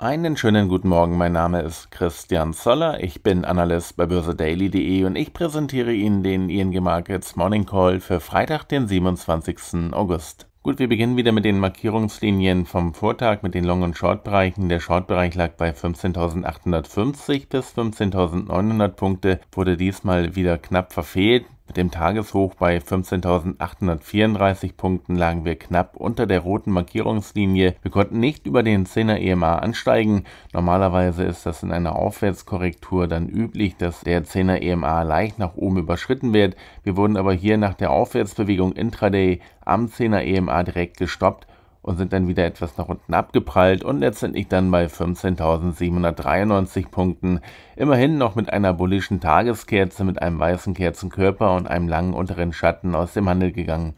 Einen schönen guten Morgen, mein Name ist Christian Zoller, ich bin Analyst bei börsedaily.de und ich präsentiere Ihnen den ING Markets Morning Call für Freitag, den 27. August. Gut, wir beginnen wieder mit den Markierungslinien vom Vortag mit den Long- und Short-Bereichen. Der Short-Bereich lag bei 15.850 bis 15.900 Punkte, wurde diesmal wieder knapp verfehlt. Mit dem Tageshoch bei 15.834 Punkten lagen wir knapp unter der roten Markierungslinie. Wir konnten nicht über den 10er EMA ansteigen. Normalerweise ist das in einer Aufwärtskorrektur dann üblich, dass der 10er EMA leicht nach oben überschritten wird. Wir wurden aber hier nach der Aufwärtsbewegung intraday am 10er EMA direkt gestoppt und sind dann wieder etwas nach unten abgeprallt und letztendlich dann bei 15.793 Punkten. Immerhin noch mit einer bullischen Tageskerze, mit einem weißen Kerzenkörper und einem langen unteren Schatten aus dem Handel gegangen.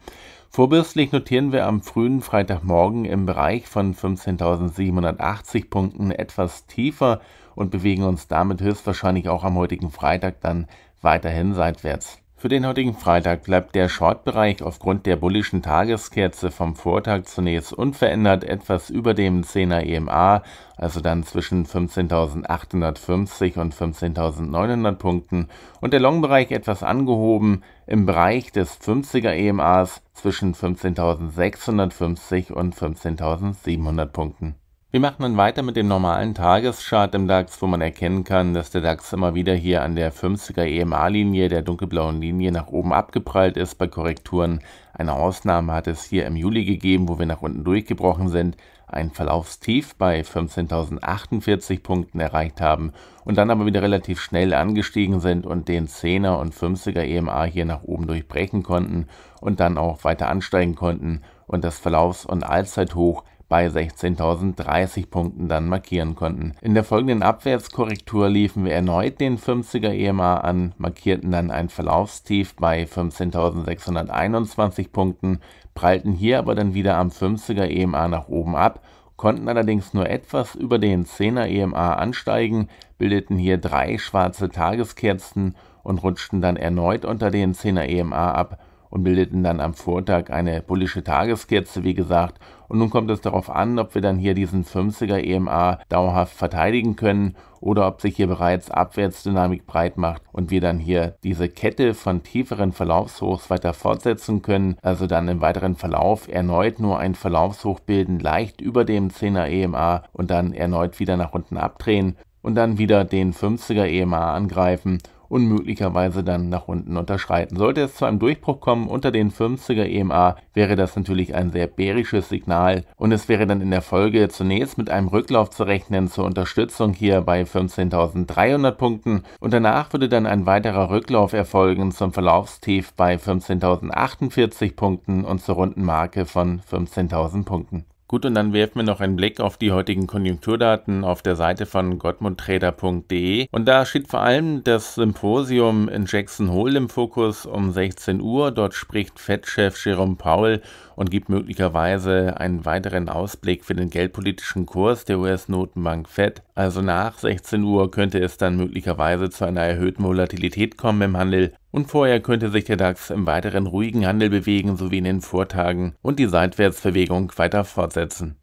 Vorbürstlich notieren wir am frühen Freitagmorgen im Bereich von 15.780 Punkten etwas tiefer und bewegen uns damit höchstwahrscheinlich auch am heutigen Freitag dann weiterhin seitwärts. Für den heutigen Freitag bleibt der Short-Bereich aufgrund der bullischen Tageskerze vom Vortag zunächst unverändert etwas über dem 10er EMA, also dann zwischen 15.850 und 15.900 Punkten, und der Long-Bereich etwas angehoben im Bereich des 50er EMAs zwischen 15.650 und 15.700 Punkten. Wir machen dann weiter mit dem normalen Tageschart im DAX, wo man erkennen kann, dass der DAX immer wieder hier an der 50er EMA-Linie, der dunkelblauen Linie, nach oben abgeprallt ist bei Korrekturen. Eine Ausnahme hat es hier im Juli gegeben, wo wir nach unten durchgebrochen sind, ein Verlaufstief bei 15.048 Punkten erreicht haben und dann aber wieder relativ schnell angestiegen sind und den 10er und 50er EMA hier nach oben durchbrechen konnten und dann auch weiter ansteigen konnten und das Verlaufs- und Allzeithoch bei 16.030 Punkten dann markieren konnten. In der folgenden Abwärtskorrektur liefen wir erneut den 50er EMA an, markierten dann ein Verlaufstief bei 15.621 Punkten, prallten hier aber dann wieder am 50er EMA nach oben ab konnten allerdings nur etwas über den 10er EMA ansteigen, bildeten hier drei schwarze Tageskerzen und rutschten dann erneut unter den 10er EMA ab und bildeten dann am Vortag eine bullische Tageskerze, wie gesagt. Und nun kommt es darauf an, ob wir dann hier diesen 50er EMA dauerhaft verteidigen können oder ob sich hier bereits Abwärtsdynamik breit macht und wir dann hier diese Kette von tieferen Verlaufshochs weiter fortsetzen können, also dann im weiteren Verlauf erneut nur ein Verlaufshoch bilden, leicht über dem 10er EMA und dann erneut wieder nach unten abdrehen und dann wieder den 50er EMA angreifen und möglicherweise dann nach unten unterschreiten. Sollte es zu einem Durchbruch kommen unter den 50er EMA, wäre das natürlich ein sehr bärisches Signal und es wäre dann in der Folge zunächst mit einem Rücklauf zu rechnen zur Unterstützung hier bei 15.300 Punkten und danach würde dann ein weiterer Rücklauf erfolgen zum Verlaufstief bei 15.048 Punkten und zur runden Marke von 15.000 Punkten. Gut, und dann werfen wir noch einen Blick auf die heutigen Konjunkturdaten auf der Seite von gottmundtrader.de. Und da steht vor allem das Symposium in Jackson Hole im Fokus um 16 Uhr. Dort spricht Fed-Chef Jerome Powell und gibt möglicherweise einen weiteren Ausblick für den geldpolitischen Kurs der US-Notenbank Fed. Also nach 16 Uhr könnte es dann möglicherweise zu einer erhöhten Volatilität kommen im Handel. Und vorher könnte sich der DAX im weiteren ruhigen Handel bewegen sowie in den Vortagen und die Seitwärtsbewegung weiter fortsetzen.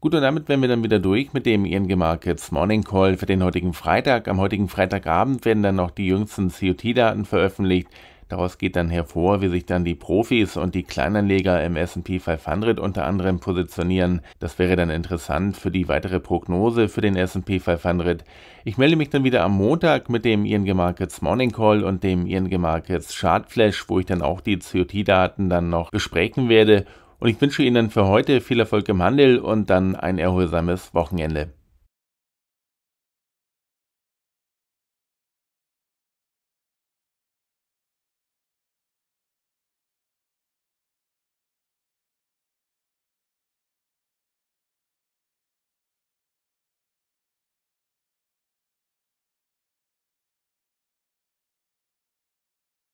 Gut, und damit wären wir dann wieder durch mit dem ING Markets Morning Call für den heutigen Freitag. Am heutigen Freitagabend werden dann noch die jüngsten COT-Daten veröffentlicht. Daraus geht dann hervor, wie sich dann die Profis und die Kleinanleger im SP 500 unter anderem positionieren. Das wäre dann interessant für die weitere Prognose für den SP 500. Ich melde mich dann wieder am Montag mit dem ING Markets Morning Call und dem ING Markets Chart Flash, wo ich dann auch die COT-Daten dann noch besprechen werde. Und ich wünsche Ihnen für heute viel Erfolg im Handel und dann ein erholsames Wochenende.